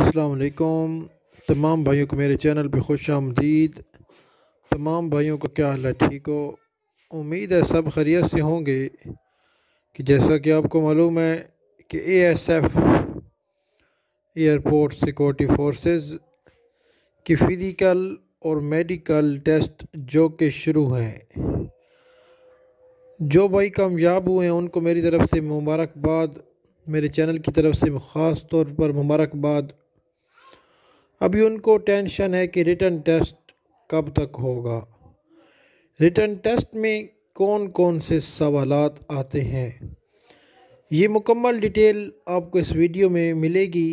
असलकुम तमाम भाइयों को मेरे चैनल पे खुश आमदीद तमाम भाइयों का क्या हाल है ठीक हो उम्मीद है सब खरीत से होंगे कि जैसा कि आपको मालूम है कि एएसएफ एयरपोर्ट सिक्योरिटी फोर्सेस की फ़िज़िकल और मेडिकल टेस्ट जो कि शुरू हैं जो भाई कामयाब हुए हैं उनको मेरी तरफ़ से मुबारकबाद मेरे चैनल की तरफ से ख़ास तौर पर मुबारकबाद अभी उनको टेंशन है कि रिटर्न टेस्ट कब तक होगा रिटर्न टेस्ट में कौन कौन से सवाल आते हैं ये मुकम्मल डिटेल आपको इस वीडियो में मिलेगी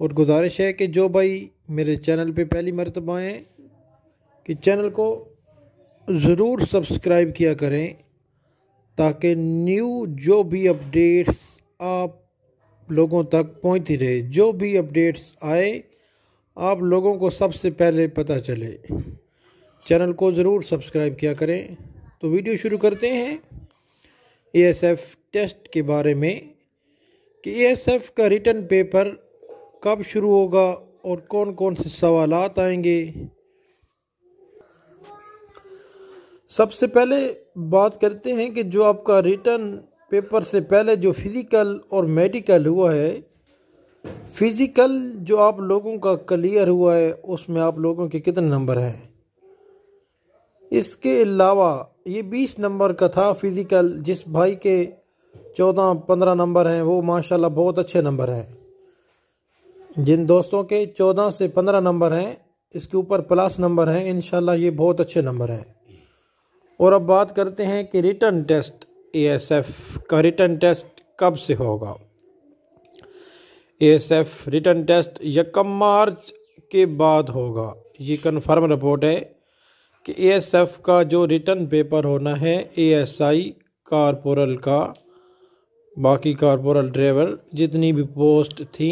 और गुजारिश है कि जो भाई मेरे चैनल पे पहली मरतबा हैं कि चैनल को ज़रूर सब्सक्राइब किया करें ताकि न्यू जो भी अपडेट्स आप लोगों तक पहुंचती रहे जो भी अपडेट्स आए आप लोगों को सबसे पहले पता चले चैनल को ज़रूर सब्सक्राइब किया करें तो वीडियो शुरू करते हैं एएसएफ टेस्ट के बारे में कि एएसएफ का रिटर्न पेपर कब शुरू होगा और कौन कौन से सवाल आएंगे सबसे पहले बात करते हैं कि जो आपका रिटर्न पेपर से पहले जो फिज़िकल और मेडिकल हुआ है फिज़िकल जो आप लोगों का क्लियर हुआ है उसमें आप लोगों के कितने नंबर हैं इसके अलावा ये बीस नंबर का था फिज़िकल जिस भाई के चौदह पंद्रह नंबर हैं वो माशाल्लाह बहुत अच्छे नंबर हैं जिन दोस्तों के चौदह से पंद्रह नंबर हैं इसके ऊपर प्लस नंबर हैं इन ये बहुत अच्छे नंबर हैं और अब बात करते हैं कि रिटर्न टेस्ट ए का रिटर्न टेस्ट कब से होगा एएसएफ रिटर्न टेस्ट यकम मार्च के बाद होगा ये कन्फर्म रिपोर्ट है कि एएसएफ का जो रिटर्न पेपर होना है एएसआई कारपोरल का बाकी कारपोरल ड्राइवर जितनी भी पोस्ट थी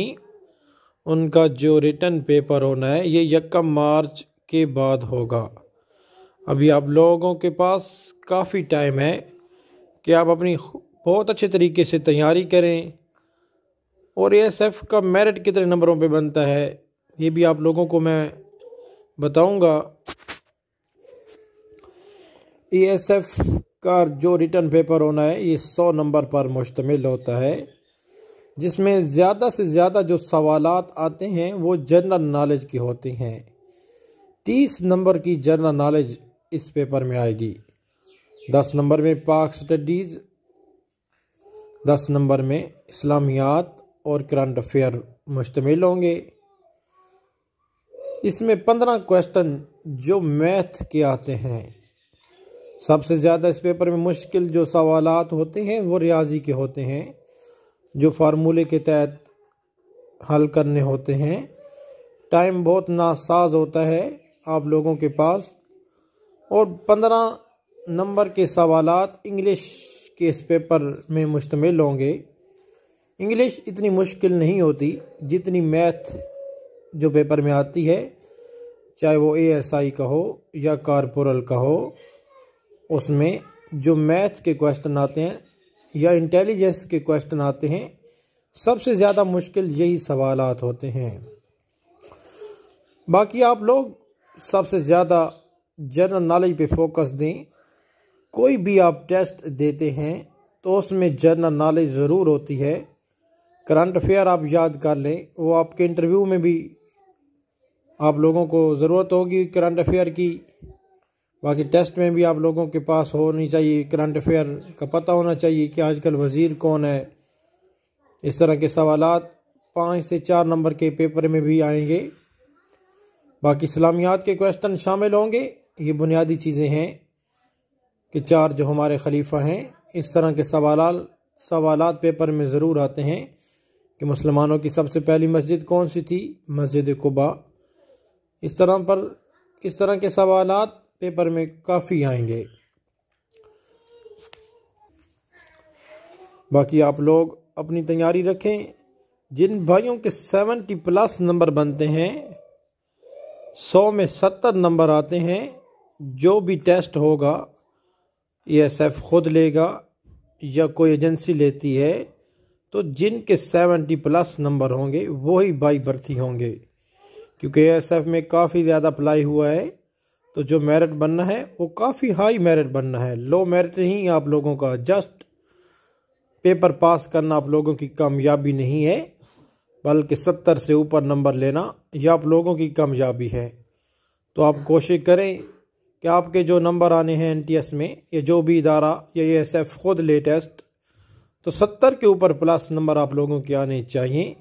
उनका जो रिटर्न पेपर होना है ये यकम मार्च के बाद होगा अभी आप लोगों के पास काफ़ी टाइम है कि आप अपनी बहुत अच्छे तरीके से तैयारी करें और ए एस एफ का मेरिट कितने नंबरों पे बनता है ये भी आप लोगों को मैं बताऊंगा ई एस एफ का जो रिटर्न पेपर होना है ये सौ नंबर पर मुश्तमिल होता है जिसमें ज़्यादा से ज़्यादा जो सवाल आते हैं वो जनरल नॉलेज के होते हैं तीस नंबर की जनरल नॉलेज इस पेपर में आएगी दस नंबर में पाक स्टडीज़ दस नंबर में इस्लामियात और करंट अफेयर मुश्तमिल होंगे इसमें पंद्रह क्वेश्चन जो मैथ के आते हैं सबसे ज़्यादा इस पेपर में मुश्किल जो सवाल होते हैं वो रियाजी के होते हैं जो फार्मूले के तहत हल करने होते हैं टाइम बहुत नासाज होता है आप लोगों के पास और पंद्रह नंबर के सवाल इंग्लिश के इस पेपर में मुश्तमिल होंगे इंग्लिश इतनी मुश्किल नहीं होती जितनी मैथ जो पेपर में आती है चाहे वो एएसआई का हो या कारपोरल का हो उसमें जो मैथ के क्वेश्चन आते हैं या इंटेलिजेंस के क्वेश्चन आते हैं सबसे ज़्यादा मुश्किल यही सवाल होते हैं बाकी आप लोग सबसे ज़्यादा जनरल नॉलेज पे फोकस दें कोई भी आप टेस्ट देते हैं तो उसमें जनरल नॉलेज ज़रूर होती है करंट अफेयर आप याद कर लें वो आपके इंटरव्यू में भी आप लोगों को ज़रूरत होगी करंट अफेयर की बाकी टेस्ट में भी आप लोगों के पास होनी चाहिए करंट अफेयर का पता होना चाहिए कि आजकल वज़ीर कौन है इस तरह के सवाल पाँच से चार नंबर के पेपर में भी आएंगे बाकी इस्लामियात के क्वेश्चन शामिल होंगे ये बुनियादी चीज़ें हैं कि चार जो हमारे खलीफा हैं इस तरह के सवाल सवाल पेपर में ज़रूर आते हैं कि मुसलमानों की सबसे पहली मस्जिद कौन सी थी मस्जिद कुबा इस तरह पर इस तरह के सवाल पेपर में काफ़ी आएंगे बाकी आप लोग अपनी तैयारी रखें जिन भाइयों के सेवेंटी प्लस नंबर बनते हैं सौ में सत्तर नंबर आते हैं जो भी टेस्ट होगा ई एस एफ खुद लेगा या कोई एजेंसी लेती है तो जिनके सेवेंटी प्लस नंबर होंगे वो ही बाई भर्ती होंगे क्योंकि एस एफ में काफ़ी ज़्यादा अप्लाई हुआ है तो जो मेरिट बनना है वो काफ़ी हाई मेरिट बनना है लो मेरिट नहीं आप लोगों का जस्ट पेपर पास करना आप लोगों की कामयाबी नहीं है बल्कि सत्तर से ऊपर नंबर लेना यह आप लोगों की कामयाबी है तो आप कोशिश करें कि आपके जो नंबर आने हैं एनटीएस में या जो भी इदारा या एस एफ खुद ले टेस्ट तो सत्तर के ऊपर प्लस नंबर आप लोगों के आने चाहिए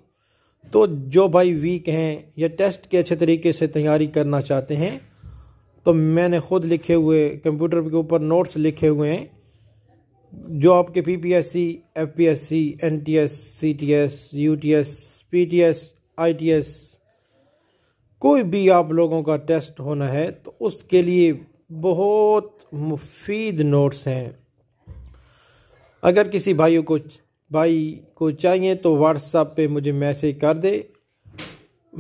तो जो भाई वीक हैं या टेस्ट के अच्छे तरीके से तैयारी करना चाहते हैं तो मैंने खुद लिखे हुए कंप्यूटर के ऊपर नोट्स लिखे हुए हैं जो आपके P P S C F P S C N T S C T S U T S P T S I T S कोई भी आप लोगों का टेस्ट होना है तो उसके लिए बहुत मुफीद नोट्स हैं अगर किसी भाई को भाई को चाहिए तो व्हाट्सअप पे मुझे मैसेज कर दे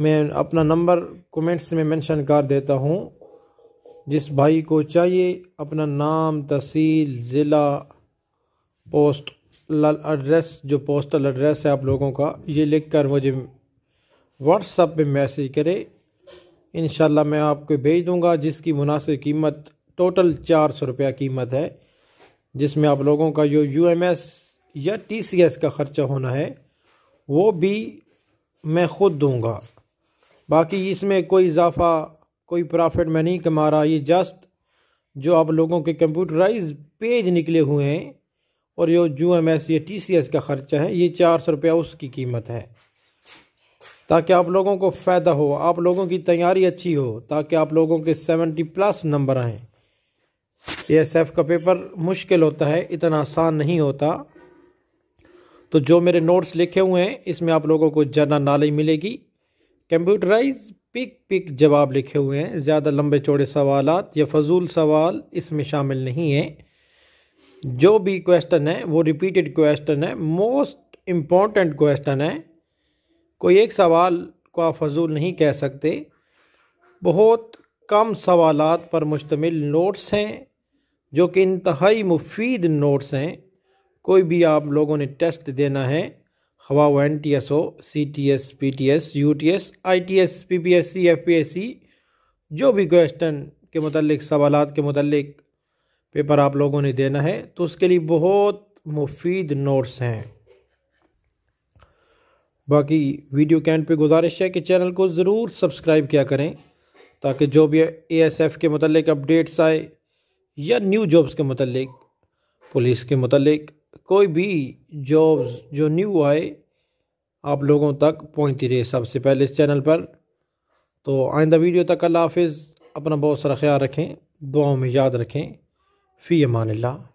मैं अपना नंबर कमेंट्स में मेंशन कर देता हूँ जिस भाई को चाहिए अपना नाम तहसील ज़िला पोस्ट एड्रेस जो पोस्टल एड्रेस है आप लोगों का ये लिख कर मुझे व्हाट्सअप पे मैसेज करे इन मैं आपको भेज दूँगा जिसकी मुनासिब कीमत टोटल चार सौ रुपया कीमत है जिसमें आप लोगों का जो यू या टी का ख़र्चा होना है वो भी मैं ख़ुद दूंगा बाकी इसमें कोई इजाफा कोई प्रॉफिट मैं नहीं कमा रहा ये जस्ट जो आप लोगों के कंप्यूटराइज पेज निकले हुए हैं और जो यू एम एस या टी सी एस का ख़र्चा है ये चार सौ रुपया उसकी कीमत है ताकि आप लोगों को फ़ायदा हो आप लोगों की तैयारी अच्छी हो ताकि आप लोगों के सेवेंटी प्लस नंबर आएँ एफ का पेपर मुश्किल होता है इतना आसान नहीं होता तो जो मेरे नोट्स लिखे हुए हैं इसमें आप लोगों को जनरल नॉलेज मिलेगी कंप्यूटराइज पिक पिक जवाब लिखे हुए हैं ज़्यादा लंबे चौड़े सवाल या फजूल सवाल इसमें शामिल नहीं है जो भी क्वेश्चन है वो रिपीटेड क्वेश्चन है मोस्ट इम्पॉर्टेंट क्वेश्चन है कोई एक सवाल को आप फजूल नहीं कह सकते बहुत कम सवालात पर मुश्तमिल नोट्स हैं जो कि इंतहाई मुफीद नोट्स हैं कोई भी आप लोगों ने टेस्ट देना है हवा वो N T S O C T S P T S U T S I T S P P S C F P S C जो भी क्वेश्चन के मतलब सवाल के मतलब पेपर आप लोगों ने देना है तो उसके लिए बहुत मुफीद नोट्स हैं बाकी वीडियो कैंट पे गुजारिश है कि चैनल को ज़रूर सब्सक्राइब किया करें ताकि जो भी ए एस एफ़ के मतलब अपडेट्स आए या न्यू जॉब्स के मतलब पुलिस के मतलब कोई भी जॉब्स जो न्यू आए आप लोगों तक पहुंचती रहे सबसे पहले इस चैनल पर तो आइंदा वीडियो तक अल्लाह हाफिज़ अपना बहुत सारा ख्याल रखें दुआओं में याद रखें फ़ी अमान ला